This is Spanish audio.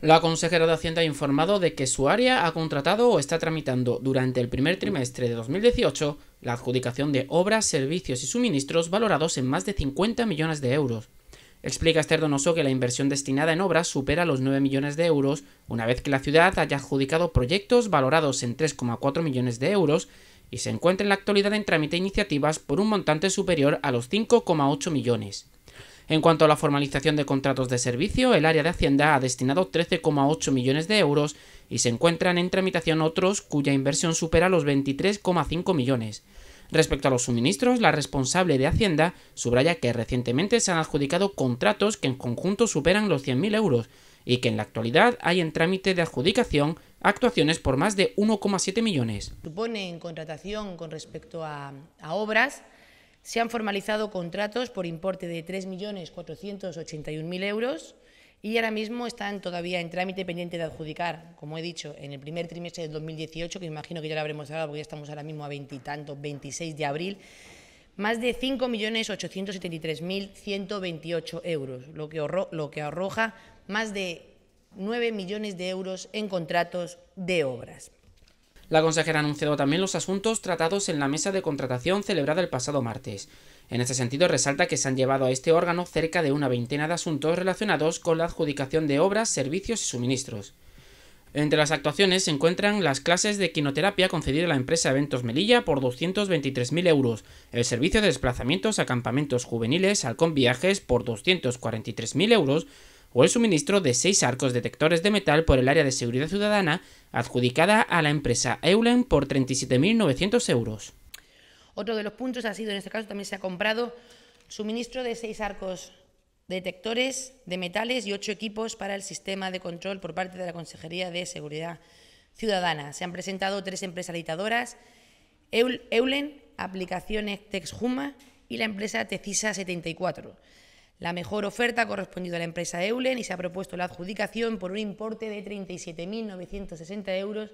La consejera de Hacienda ha informado de que su área ha contratado o está tramitando durante el primer trimestre de 2018 la adjudicación de obras, servicios y suministros valorados en más de 50 millones de euros. Explica Esther Donoso que la inversión destinada en obras supera los 9 millones de euros una vez que la ciudad haya adjudicado proyectos valorados en 3,4 millones de euros y se encuentra en la actualidad en trámite iniciativas por un montante superior a los 5,8 millones. En cuanto a la formalización de contratos de servicio, el área de Hacienda ha destinado 13,8 millones de euros y se encuentran en tramitación otros cuya inversión supera los 23,5 millones. Respecto a los suministros, la responsable de Hacienda subraya que recientemente se han adjudicado contratos que en conjunto superan los 100.000 euros y que en la actualidad hay en trámite de adjudicación actuaciones por más de 1,7 millones. Supone en contratación con respecto a, a obras se han formalizado contratos por importe de 3.481.000 euros y ahora mismo están todavía en trámite pendiente de adjudicar, como he dicho, en el primer trimestre del 2018, que imagino que ya lo habremos hablado porque ya estamos ahora mismo a veintitantos, 26 de abril, más de 5.873.128 euros, lo que, lo que arroja más de 9 millones de euros en contratos de obras. La consejera ha anunciado también los asuntos tratados en la mesa de contratación celebrada el pasado martes. En este sentido, resalta que se han llevado a este órgano cerca de una veintena de asuntos relacionados con la adjudicación de obras, servicios y suministros. Entre las actuaciones se encuentran las clases de quinoterapia concedida a la empresa Eventos Melilla por 223.000 euros, el servicio de desplazamientos a campamentos juveniles Halcón Viajes por 243.000 euros, o el suministro de seis arcos detectores de metal por el área de seguridad ciudadana adjudicada a la empresa Eulen por 37.900 euros. Otro de los puntos ha sido, en este caso también se ha comprado suministro de seis arcos detectores de metales y ocho equipos para el sistema de control por parte de la Consejería de Seguridad Ciudadana. Se han presentado tres empresas editadoras, Eulen, Aplicaciones Texjuma y la empresa Tecisa 74. La mejor oferta ha correspondido a la empresa Eulen y se ha propuesto la adjudicación por un importe de 37.960 euros